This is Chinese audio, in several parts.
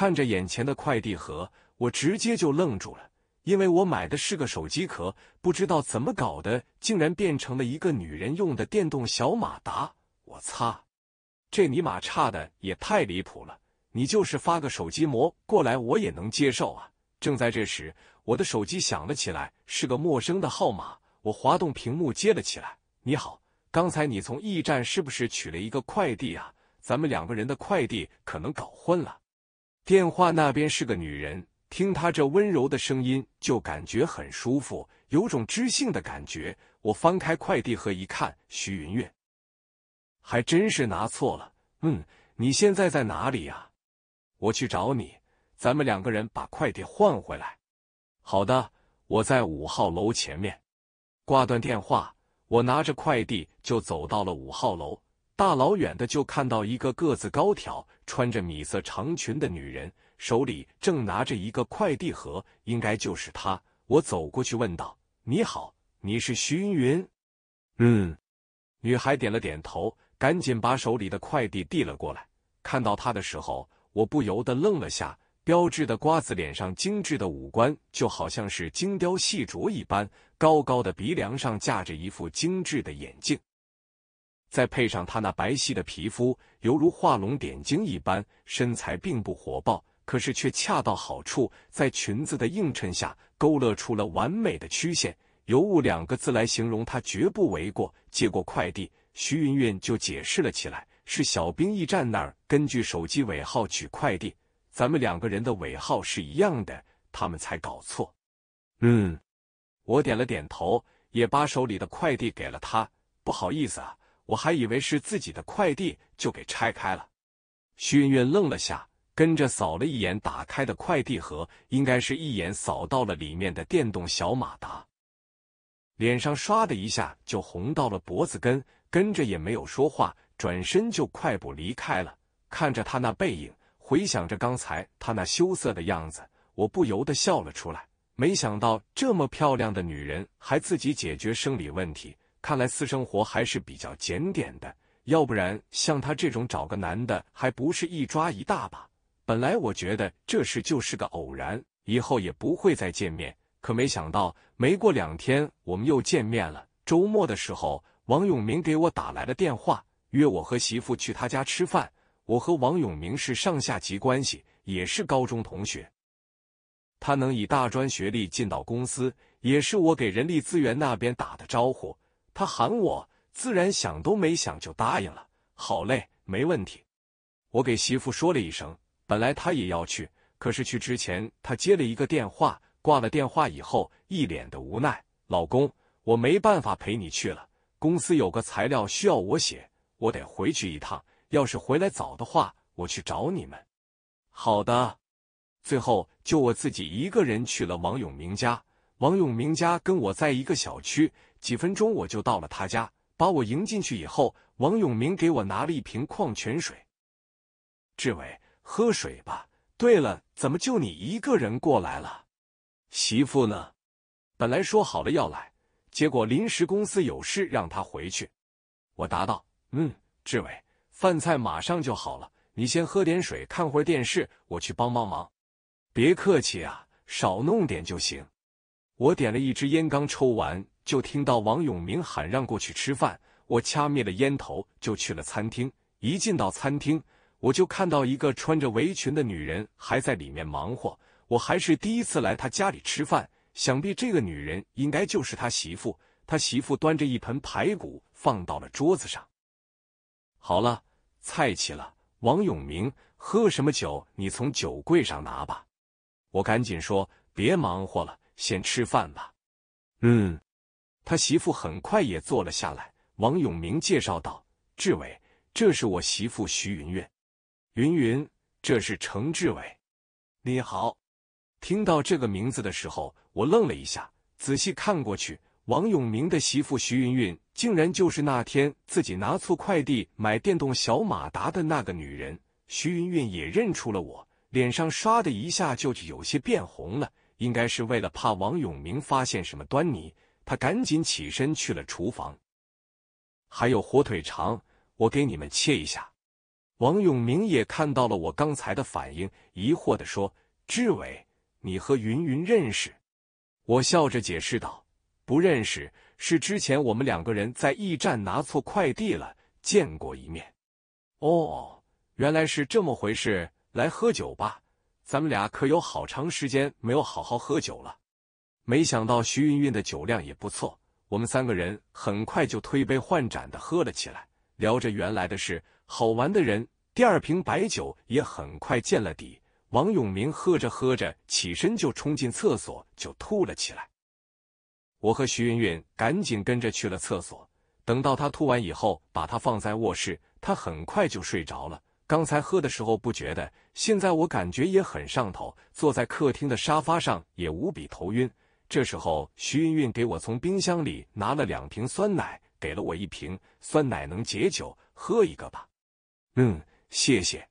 看着眼前的快递盒，我直接就愣住了，因为我买的是个手机壳，不知道怎么搞的，竟然变成了一个女人用的电动小马达。我擦，这尼玛差的也太离谱了！你就是发个手机膜过来，我也能接受啊。正在这时，我的手机响了起来，是个陌生的号码。我滑动屏幕接了起来：“你好，刚才你从驿站是不是取了一个快递啊？咱们两个人的快递可能搞混了。”电话那边是个女人，听她这温柔的声音就感觉很舒服，有种知性的感觉。我翻开快递盒一看，徐云月，还真是拿错了。嗯，你现在在哪里呀？我去找你，咱们两个人把快递换回来。好的，我在五号楼前面。挂断电话，我拿着快递就走到了五号楼，大老远的就看到一个个子高挑。穿着米色长裙的女人手里正拿着一个快递盒，应该就是她。我走过去问道：“你好，你是徐云？”“云？”“嗯。”女孩点了点头，赶紧把手里的快递递了过来。看到她的时候，我不由得愣了下，标志的瓜子脸上精致的五官就好像是精雕细琢一般，高高的鼻梁上架着一副精致的眼镜。再配上她那白皙的皮肤，犹如画龙点睛一般。身材并不火爆，可是却恰到好处，在裙子的映衬下，勾勒出了完美的曲线。尤物两个字来形容她绝不为过。接过快递，徐云云就解释了起来：“是小兵驿站那儿根据手机尾号取快递，咱们两个人的尾号是一样的，他们才搞错。”嗯，我点了点头，也把手里的快递给了他。不好意思啊。我还以为是自己的快递，就给拆开了。徐云云愣了下，跟着扫了一眼打开的快递盒，应该是一眼扫到了里面的电动小马达，脸上唰的一下就红到了脖子根，跟着也没有说话，转身就快步离开了。看着他那背影，回想着刚才他那羞涩的样子，我不由得笑了出来。没想到这么漂亮的女人还自己解决生理问题。看来私生活还是比较检点的，要不然像他这种找个男的还不是一抓一大把。本来我觉得这事就是个偶然，以后也不会再见面。可没想到，没过两天我们又见面了。周末的时候，王永明给我打来了电话，约我和媳妇去他家吃饭。我和王永明是上下级关系，也是高中同学。他能以大专学历进到公司，也是我给人力资源那边打的招呼。他喊我，自然想都没想就答应了。好嘞，没问题。我给媳妇说了一声，本来他也要去，可是去之前他接了一个电话，挂了电话以后一脸的无奈。老公，我没办法陪你去了，公司有个材料需要我写，我得回去一趟。要是回来早的话，我去找你们。好的。最后就我自己一个人去了王永明家。王永明家跟我在一个小区，几分钟我就到了他家。把我迎进去以后，王永明给我拿了一瓶矿泉水，志伟，喝水吧。对了，怎么就你一个人过来了？媳妇呢？本来说好了要来，结果临时公司有事让她回去。我答道：“嗯，志伟，饭菜马上就好了，你先喝点水，看会儿电视，我去帮帮忙。”别客气啊，少弄点就行。我点了一支烟，刚抽完，就听到王永明喊让过去吃饭。我掐灭了烟头，就去了餐厅。一进到餐厅，我就看到一个穿着围裙的女人还在里面忙活。我还是第一次来他家里吃饭，想必这个女人应该就是他媳妇。他媳妇端着一盆排骨放到了桌子上。好了，菜齐了。王永明，喝什么酒？你从酒柜上拿吧。我赶紧说别忙活了。先吃饭吧。嗯，他媳妇很快也坐了下来。王永明介绍道：“志伟，这是我媳妇徐云云。云云，这是程志伟，你好。”听到这个名字的时候，我愣了一下，仔细看过去，王永明的媳妇徐云云竟然就是那天自己拿错快递买电动小马达的那个女人。徐云云也认出了我，脸上唰的一下就有些变红了。应该是为了怕王永明发现什么端倪，他赶紧起身去了厨房。还有火腿肠，我给你们切一下。王永明也看到了我刚才的反应，疑惑的说：“志伟，你和云云认识？”我笑着解释道：“不认识，是之前我们两个人在驿站拿错快递了，见过一面。”哦，原来是这么回事。来喝酒吧。咱们俩可有好长时间没有好好喝酒了，没想到徐云云的酒量也不错，我们三个人很快就推杯换盏的喝了起来，聊着原来的事，好玩的人，第二瓶白酒也很快见了底。王永明喝着喝着，起身就冲进厕所就吐了起来，我和徐云云赶紧跟着去了厕所，等到他吐完以后，把他放在卧室，他很快就睡着了。刚才喝的时候不觉得，现在我感觉也很上头。坐在客厅的沙发上也无比头晕。这时候，徐云云给我从冰箱里拿了两瓶酸奶，给了我一瓶。酸奶能解酒，喝一个吧。嗯，谢谢。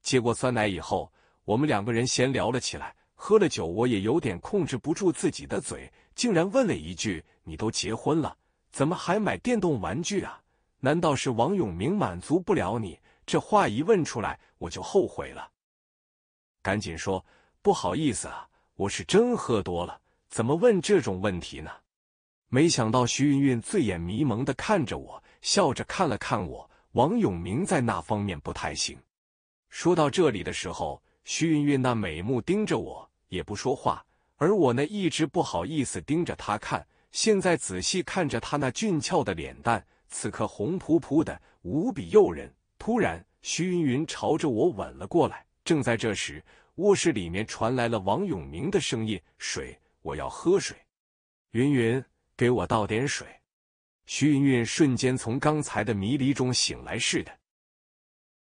接过酸奶以后，我们两个人闲聊了起来。喝了酒，我也有点控制不住自己的嘴，竟然问了一句：“你都结婚了，怎么还买电动玩具啊？难道是王永明满足不了你？”这话一问出来，我就后悔了，赶紧说不好意思啊，我是真喝多了，怎么问这种问题呢？没想到徐云云醉眼迷蒙的看着我，笑着看了看我。王永明在那方面不太行。说到这里的时候，徐云云那美目盯着我，也不说话，而我呢，一直不好意思盯着她看。现在仔细看着她那俊俏的脸蛋，此刻红扑扑的，无比诱人。突然，徐云云朝着我吻了过来。正在这时，卧室里面传来了王永明的声音：“水，我要喝水。”云云，给我倒点水。徐云云瞬间从刚才的迷离中醒来似的，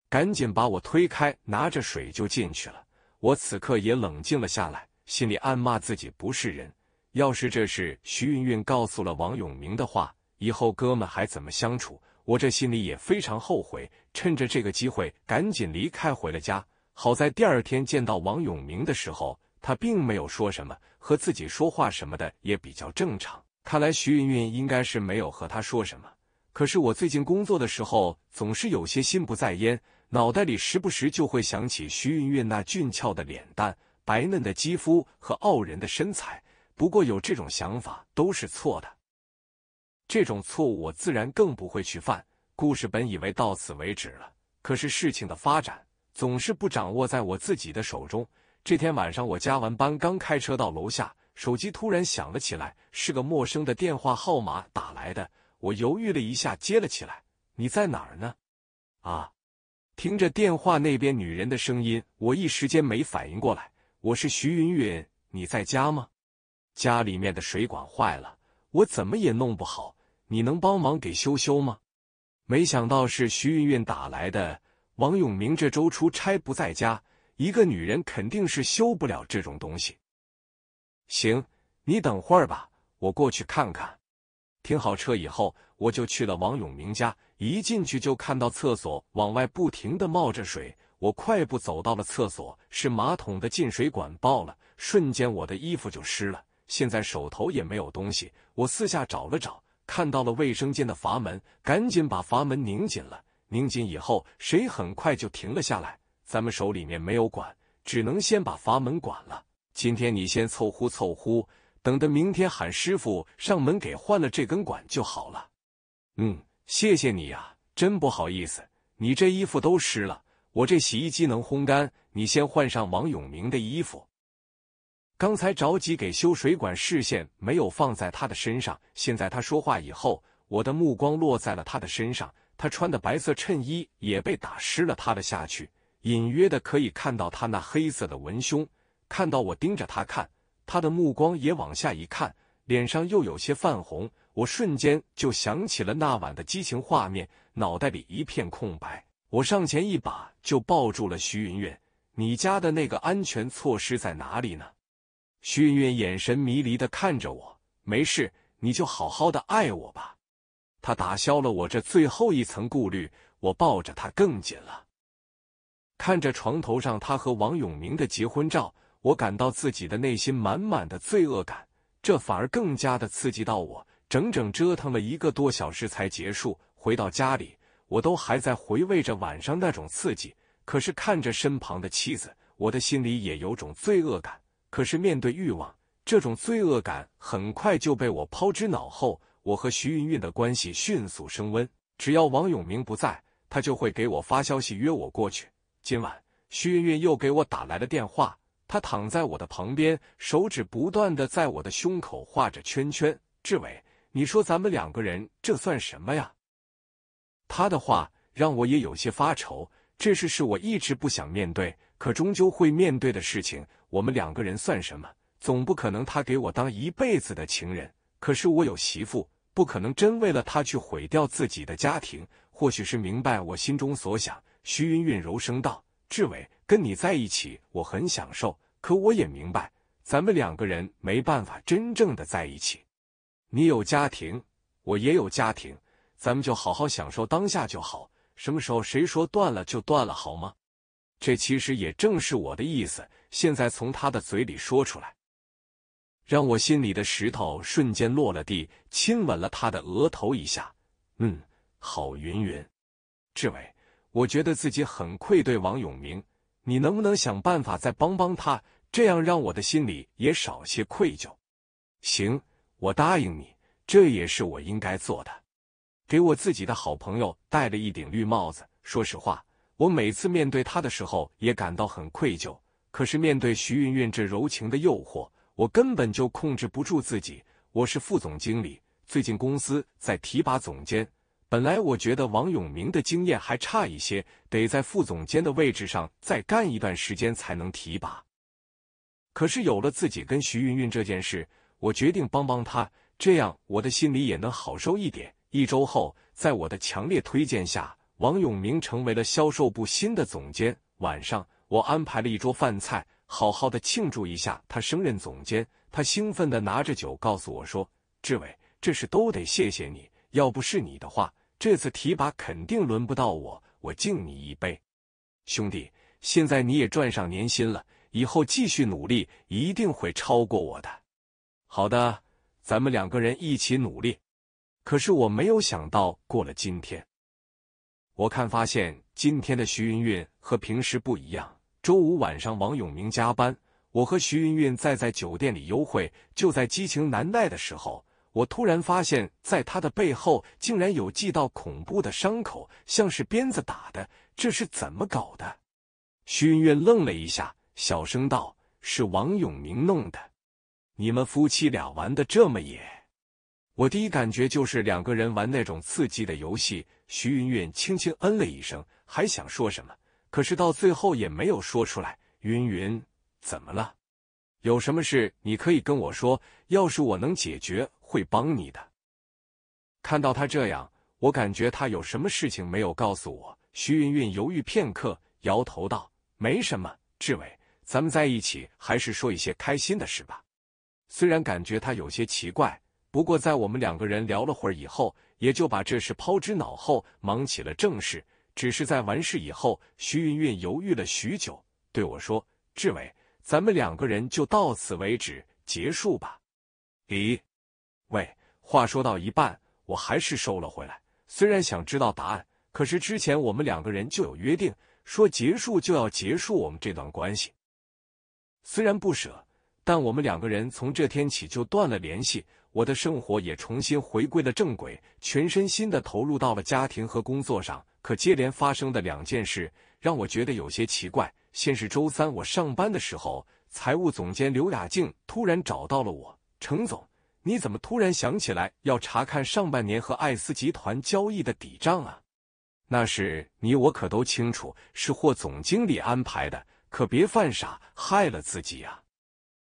赶紧把我推开，拿着水就进去了。我此刻也冷静了下来，心里暗骂自己不是人。要是这事徐云云告诉了王永明的话，以后哥们还怎么相处？我这心里也非常后悔，趁着这个机会赶紧离开，回了家。好在第二天见到王永明的时候，他并没有说什么，和自己说话什么的也比较正常。看来徐云云应该是没有和他说什么。可是我最近工作的时候总是有些心不在焉，脑袋里时不时就会想起徐云云那俊俏的脸蛋、白嫩的肌肤和傲人的身材。不过有这种想法都是错的。这种错误我自然更不会去犯。故事本以为到此为止了，可是事情的发展总是不掌握在我自己的手中。这天晚上我加完班刚开车到楼下，手机突然响了起来，是个陌生的电话号码打来的。我犹豫了一下接了起来：“你在哪儿呢？”啊，听着电话那边女人的声音，我一时间没反应过来。“我是徐云云，你在家吗？”家里面的水管坏了，我怎么也弄不好。你能帮忙给修修吗？没想到是徐云云打来的。王永明这周出差不在家，一个女人肯定是修不了这种东西。行，你等会儿吧，我过去看看。停好车以后，我就去了王永明家。一进去就看到厕所往外不停的冒着水，我快步走到了厕所，是马桶的进水管爆了。瞬间我的衣服就湿了。现在手头也没有东西，我四下找了找。看到了卫生间的阀门，赶紧把阀门拧紧了。拧紧以后，水很快就停了下来。咱们手里面没有管，只能先把阀门管了。今天你先凑乎凑乎，等的明天喊师傅上门给换了这根管就好了。嗯，谢谢你呀，真不好意思，你这衣服都湿了。我这洗衣机能烘干，你先换上王永明的衣服。刚才着急给修水管，视线没有放在他的身上。现在他说话以后，我的目光落在了他的身上。他穿的白色衬衣也被打湿了，他的下去，隐约的可以看到他那黑色的文胸。看到我盯着他看，他的目光也往下一看，脸上又有些泛红。我瞬间就想起了那晚的激情画面，脑袋里一片空白。我上前一把就抱住了徐云云：“你家的那个安全措施在哪里呢？”徐云云眼神迷离的看着我，没事，你就好好的爱我吧。他打消了我这最后一层顾虑，我抱着他更紧了。看着床头上他和王永明的结婚照，我感到自己的内心满满的罪恶感，这反而更加的刺激到我。整整折腾了一个多小时才结束，回到家里，我都还在回味着晚上那种刺激。可是看着身旁的妻子，我的心里也有种罪恶感。可是，面对欲望，这种罪恶感很快就被我抛之脑后。我和徐云云的关系迅速升温，只要王永明不在，他就会给我发消息约我过去。今晚，徐云云又给我打来了电话，她躺在我的旁边，手指不断的在我的胸口画着圈圈。志伟，你说咱们两个人这算什么呀？他的话让我也有些发愁，这事是我一直不想面对。可终究会面对的事情，我们两个人算什么？总不可能他给我当一辈子的情人。可是我有媳妇，不可能真为了他去毁掉自己的家庭。或许是明白我心中所想，徐云云柔声道：“志伟，跟你在一起我很享受，可我也明白，咱们两个人没办法真正的在一起。你有家庭，我也有家庭，咱们就好好享受当下就好。什么时候谁说断了就断了，好吗？”这其实也正是我的意思，现在从他的嘴里说出来，让我心里的石头瞬间落了地，亲吻了他的额头一下，嗯，好，云云，志伟，我觉得自己很愧对王永明，你能不能想办法再帮帮他，这样让我的心里也少些愧疚？行，我答应你，这也是我应该做的，给我自己的好朋友戴了一顶绿帽子，说实话。我每次面对他的时候，也感到很愧疚。可是面对徐云云这柔情的诱惑，我根本就控制不住自己。我是副总经理，最近公司在提拔总监，本来我觉得王永明的经验还差一些，得在副总监的位置上再干一段时间才能提拔。可是有了自己跟徐云云这件事，我决定帮帮他，这样我的心里也能好受一点。一周后，在我的强烈推荐下。王永明成为了销售部新的总监。晚上，我安排了一桌饭菜，好好的庆祝一下他升任总监。他兴奋的拿着酒，告诉我说：“志伟，这事都得谢谢你，要不是你的话，这次提拔肯定轮不到我。我敬你一杯，兄弟，现在你也赚上年薪了，以后继续努力，一定会超过我的。”好的，咱们两个人一起努力。可是我没有想到，过了今天。我看发现今天的徐云云和平时不一样。周五晚上王永明加班，我和徐云云在在酒店里幽会。就在激情难耐的时候，我突然发现，在他的背后竟然有几道恐怖的伤口，像是鞭子打的。这是怎么搞的？徐云云愣了一下，小声道：“是王永明弄的。”你们夫妻俩玩的这么野，我第一感觉就是两个人玩那种刺激的游戏。徐云云轻轻嗯了一声，还想说什么，可是到最后也没有说出来。云云，怎么了？有什么事你可以跟我说，要是我能解决，会帮你的。看到他这样，我感觉他有什么事情没有告诉我。徐云云犹豫片刻，摇头道：“没什么，志伟，咱们在一起，还是说一些开心的事吧。”虽然感觉他有些奇怪，不过在我们两个人聊了会儿以后。也就把这事抛之脑后，忙起了正事。只是在完事以后，徐云云犹豫了许久，对我说：“志伟，咱们两个人就到此为止，结束吧。”咦，喂，话说到一半，我还是收了回来。虽然想知道答案，可是之前我们两个人就有约定，说结束就要结束我们这段关系。虽然不舍。但我们两个人从这天起就断了联系，我的生活也重新回归了正轨，全身心的投入到了家庭和工作上。可接连发生的两件事让我觉得有些奇怪。先是周三我上班的时候，财务总监刘雅静突然找到了我：“程总，你怎么突然想起来要查看上半年和艾斯集团交易的底账啊？”“那是你我可都清楚，是霍总经理安排的，可别犯傻，害了自己啊！”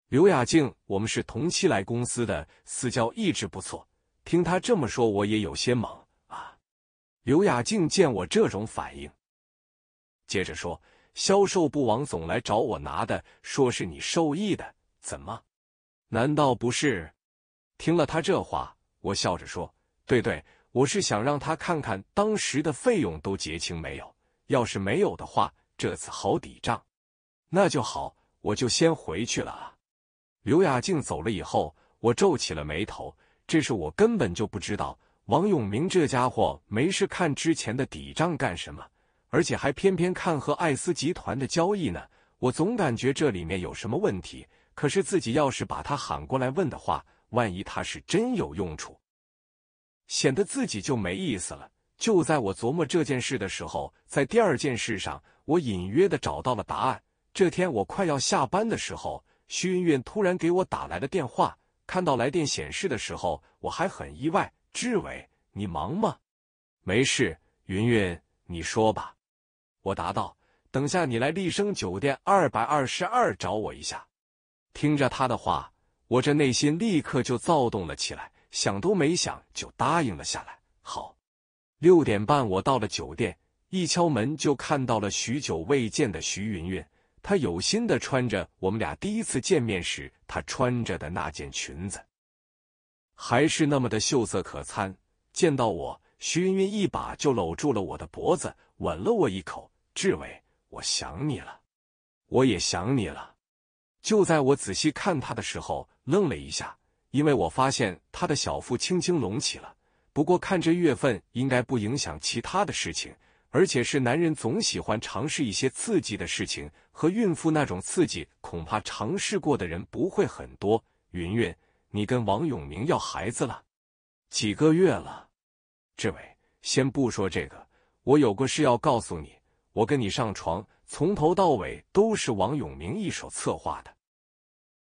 刘雅静，我们是同期来公司的，私交一直不错。听她这么说，我也有些懵啊。刘雅静见我这种反应，接着说：“销售部王总来找我拿的，说是你受益的，怎么？难道不是？”听了他这话，我笑着说：“对对，我是想让他看看当时的费用都结清没有。要是没有的话，这次好抵账。那就好，我就先回去了啊。”刘雅静走了以后，我皱起了眉头。这是我根本就不知道。王永明这家伙没事看之前的底账干什么？而且还偏偏看和艾斯集团的交易呢。我总感觉这里面有什么问题。可是自己要是把他喊过来问的话，万一他是真有用处，显得自己就没意思了。就在我琢磨这件事的时候，在第二件事上，我隐约的找到了答案。这天我快要下班的时候。徐云云突然给我打来了电话，看到来电显示的时候，我还很意外。志伟，你忙吗？没事，云云，你说吧。我答道：“等下你来丽笙酒店二百二十二找我一下。”听着他的话，我这内心立刻就躁动了起来，想都没想就答应了下来。好，六点半我到了酒店，一敲门就看到了许久未见的徐云云。他有心的穿着我们俩第一次见面时他穿着的那件裙子，还是那么的秀色可餐。见到我，徐云云一把就搂住了我的脖子，吻了我一口。志伟，我想你了，我也想你了。就在我仔细看他的时候，愣了一下，因为我发现他的小腹轻轻隆起了。不过看这月份，应该不影响其他的事情。而且是男人总喜欢尝试一些刺激的事情，和孕妇那种刺激，恐怕尝试过的人不会很多。云云，你跟王永明要孩子了几个月了？志伟，先不说这个，我有个事要告诉你。我跟你上床，从头到尾都是王永明一手策划的。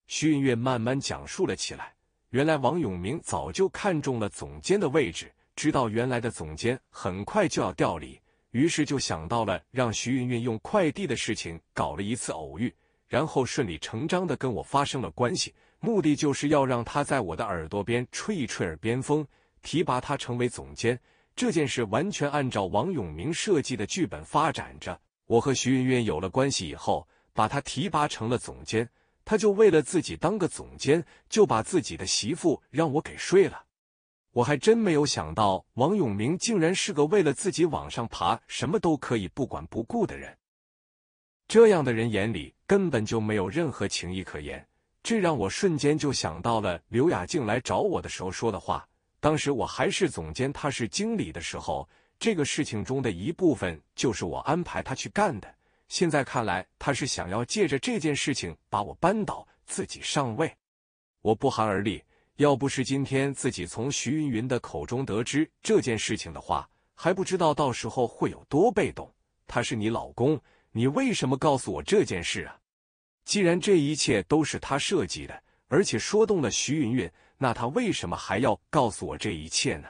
徐云云慢慢讲述了起来。原来王永明早就看中了总监的位置，知道原来的总监很快就要调离。于是就想到了让徐云云用快递的事情搞了一次偶遇，然后顺理成章的跟我发生了关系，目的就是要让她在我的耳朵边吹一吹耳边风，提拔他成为总监。这件事完全按照王永明设计的剧本发展着。我和徐云云有了关系以后，把他提拔成了总监，他就为了自己当个总监，就把自己的媳妇让我给睡了。我还真没有想到，王永明竟然是个为了自己往上爬，什么都可以不管不顾的人。这样的人眼里根本就没有任何情谊可言，这让我瞬间就想到了刘雅静来找我的时候说的话。当时我还是总监，他是经理的时候，这个事情中的一部分就是我安排他去干的。现在看来，他是想要借着这件事情把我扳倒，自己上位。我不寒而栗。要不是今天自己从徐云云的口中得知这件事情的话，还不知道到时候会有多被动。他是你老公，你为什么告诉我这件事啊？既然这一切都是他设计的，而且说动了徐云云，那他为什么还要告诉我这一切呢？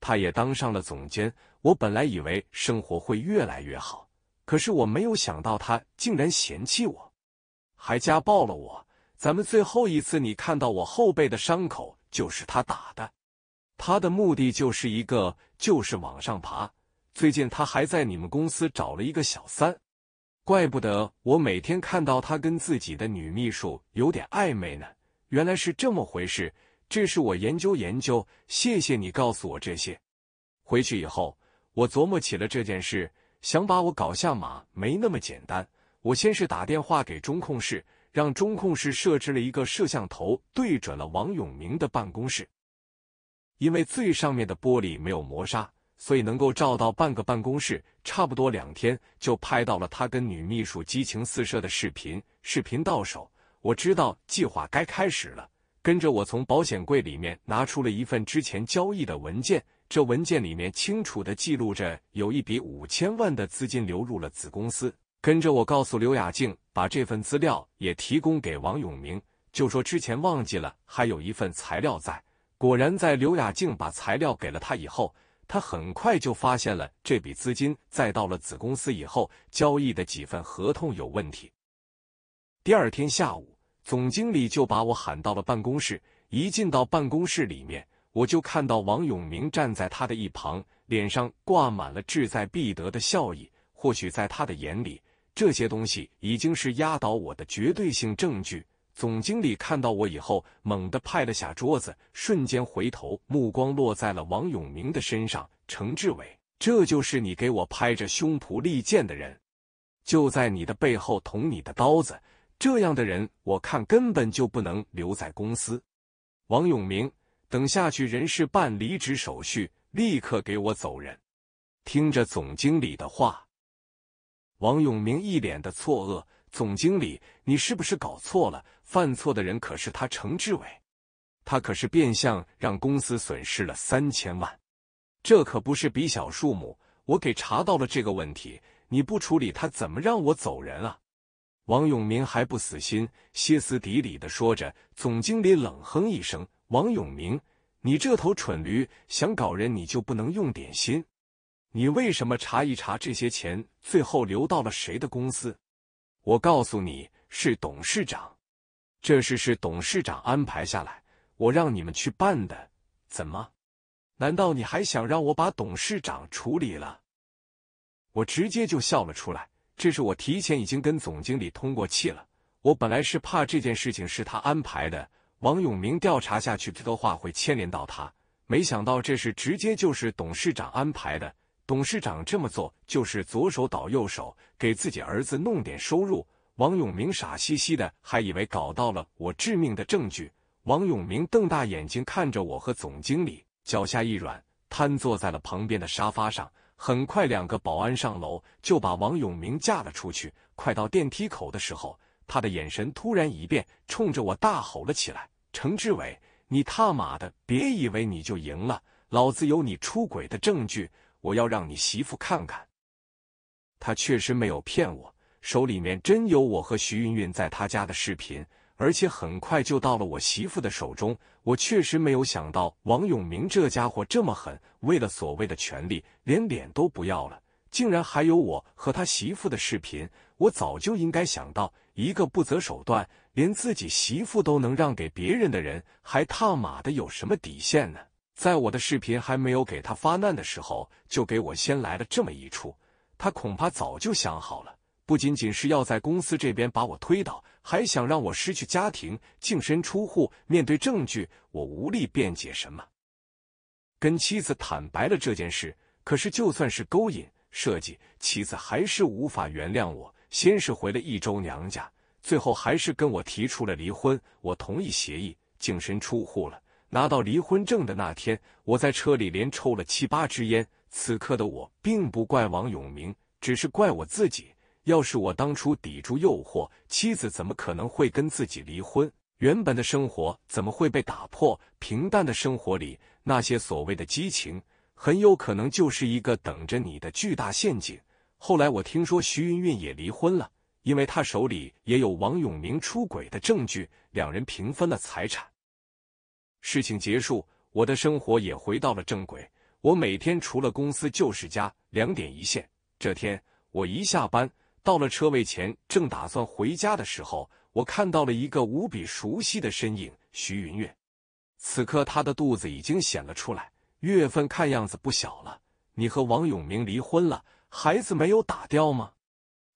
他也当上了总监，我本来以为生活会越来越好，可是我没有想到他竟然嫌弃我，还家暴了我。咱们最后一次你看到我后背的伤口就是他打的，他的目的就是一个就是往上爬。最近他还在你们公司找了一个小三，怪不得我每天看到他跟自己的女秘书有点暧昧呢，原来是这么回事。这是我研究研究，谢谢你告诉我这些。回去以后我琢磨起了这件事，想把我搞下马没那么简单。我先是打电话给中控室。让中控室设置了一个摄像头，对准了王永明的办公室。因为最上面的玻璃没有磨砂，所以能够照到半个办公室。差不多两天就拍到了他跟女秘书激情四射的视频。视频到手，我知道计划该开始了。跟着我从保险柜里面拿出了一份之前交易的文件，这文件里面清楚的记录着有一笔五千万的资金流入了子公司。跟着我告诉刘雅静，把这份资料也提供给王永明，就说之前忘记了，还有一份材料在。果然，在刘雅静把材料给了他以后，他很快就发现了这笔资金在到了子公司以后交易的几份合同有问题。第二天下午，总经理就把我喊到了办公室。一进到办公室里面，我就看到王永明站在他的一旁，脸上挂满了志在必得的笑意。或许在他的眼里。这些东西已经是压倒我的绝对性证据。总经理看到我以后，猛地拍了下桌子，瞬间回头，目光落在了王永明的身上。程志伟，这就是你给我拍着胸脯利剑的人，就在你的背后捅你的刀子，这样的人我看根本就不能留在公司。王永明，等下去人事办离职手续，立刻给我走人。听着总经理的话。王永明一脸的错愕，总经理，你是不是搞错了？犯错的人可是他程志伟，他可是变相让公司损失了三千万，这可不是笔小数目。我给查到了这个问题，你不处理他怎么让我走人啊？王永明还不死心，歇斯底里的说着。总经理冷哼一声，王永明，你这头蠢驴，想搞人你就不能用点心。你为什么查一查这些钱最后流到了谁的公司？我告诉你是董事长，这事是董事长安排下来，我让你们去办的。怎么？难道你还想让我把董事长处理了？我直接就笑了出来。这是我提前已经跟总经理通过气了。我本来是怕这件事情是他安排的，王永明调查下去，这的话会牵连到他。没想到这事直接就是董事长安排的。董事长这么做就是左手倒右手，给自己儿子弄点收入。王永明傻兮兮的，还以为搞到了我致命的证据。王永明瞪大眼睛看着我和总经理，脚下一软，瘫坐在了旁边的沙发上。很快，两个保安上楼就把王永明架了出去。快到电梯口的时候，他的眼神突然一变，冲着我大吼了起来：“程志伟，你他妈的别以为你就赢了，老子有你出轨的证据！”我要让你媳妇看看，他确实没有骗我，手里面真有我和徐云云在他家的视频，而且很快就到了我媳妇的手中。我确实没有想到王永明这家伙这么狠，为了所谓的权利，连脸都不要了，竟然还有我和他媳妇的视频。我早就应该想到，一个不择手段，连自己媳妇都能让给别人的人，还他妈的有什么底线呢？在我的视频还没有给他发难的时候，就给我先来了这么一出，他恐怕早就想好了，不仅仅是要在公司这边把我推倒，还想让我失去家庭，净身出户。面对证据，我无力辩解什么。跟妻子坦白了这件事，可是就算是勾引设计，妻子还是无法原谅我。先是回了一周娘家，最后还是跟我提出了离婚。我同意协议，净身出户了。拿到离婚证的那天，我在车里连抽了七八支烟。此刻的我并不怪王永明，只是怪我自己。要是我当初抵住诱惑，妻子怎么可能会跟自己离婚？原本的生活怎么会被打破？平淡的生活里，那些所谓的激情，很有可能就是一个等着你的巨大陷阱。后来我听说徐云云也离婚了，因为她手里也有王永明出轨的证据，两人平分了财产。事情结束，我的生活也回到了正轨。我每天除了公司就是家，两点一线。这天我一下班，到了车位前，正打算回家的时候，我看到了一个无比熟悉的身影——徐云月。此刻她的肚子已经显了出来，月份看样子不小了。你和王永明离婚了，孩子没有打掉吗？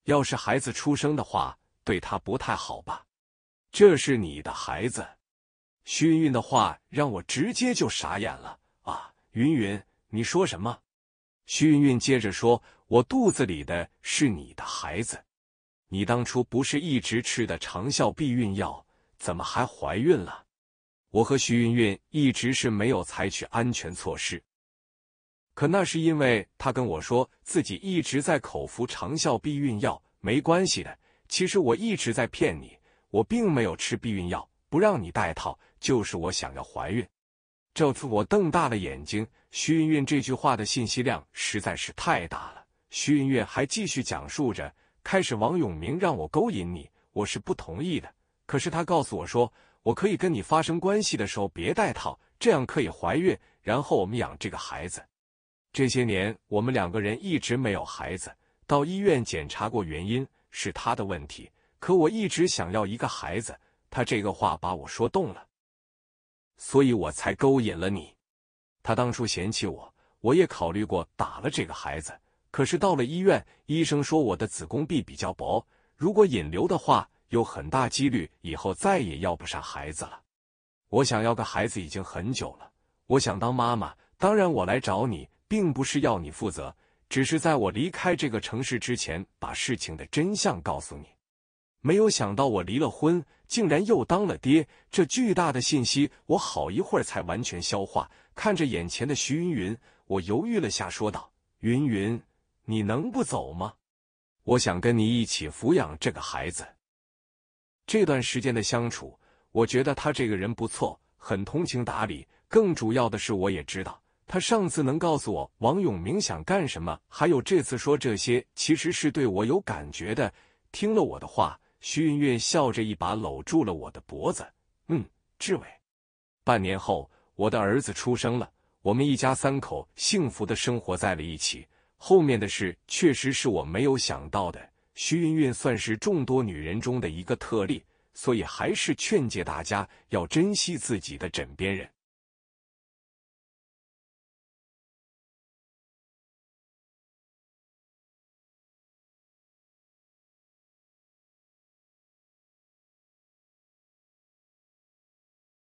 要是孩子出生的话，对他不太好吧？这是你的孩子。徐云云的话让我直接就傻眼了啊！云云，你说什么？徐云云接着说：“我肚子里的是你的孩子，你当初不是一直吃的长效避孕药，怎么还怀孕了？我和徐云云一直是没有采取安全措施，可那是因为她跟我说自己一直在口服长效避孕药，没关系的。其实我一直在骗你，我并没有吃避孕药，不让你戴套。”就是我想要怀孕。这次我瞪大了眼睛，徐云云这句话的信息量实在是太大了。徐云云还继续讲述着：开始王永明让我勾引你，我是不同意的。可是他告诉我说，我可以跟你发生关系的时候别戴套，这样可以怀孕，然后我们养这个孩子。这些年我们两个人一直没有孩子，到医院检查过，原因是他的问题。可我一直想要一个孩子，他这个话把我说动了。所以我才勾引了你。他当初嫌弃我，我也考虑过打了这个孩子。可是到了医院，医生说我的子宫壁比较薄，如果引流的话，有很大几率以后再也要不上孩子了。我想要个孩子已经很久了，我想当妈妈。当然，我来找你并不是要你负责，只是在我离开这个城市之前，把事情的真相告诉你。没有想到我离了婚，竟然又当了爹。这巨大的信息，我好一会儿才完全消化。看着眼前的徐云云，我犹豫了下，说道：“云云，你能不走吗？我想跟你一起抚养这个孩子。这段时间的相处，我觉得他这个人不错，很通情达理。更主要的是，我也知道他上次能告诉我王永明想干什么，还有这次说这些，其实是对我有感觉的。听了我的话。”徐云云笑着一把搂住了我的脖子，嗯，志伟。半年后，我的儿子出生了，我们一家三口幸福的生活在了一起。后面的事确实是我没有想到的，徐云云算是众多女人中的一个特例，所以还是劝诫大家要珍惜自己的枕边人。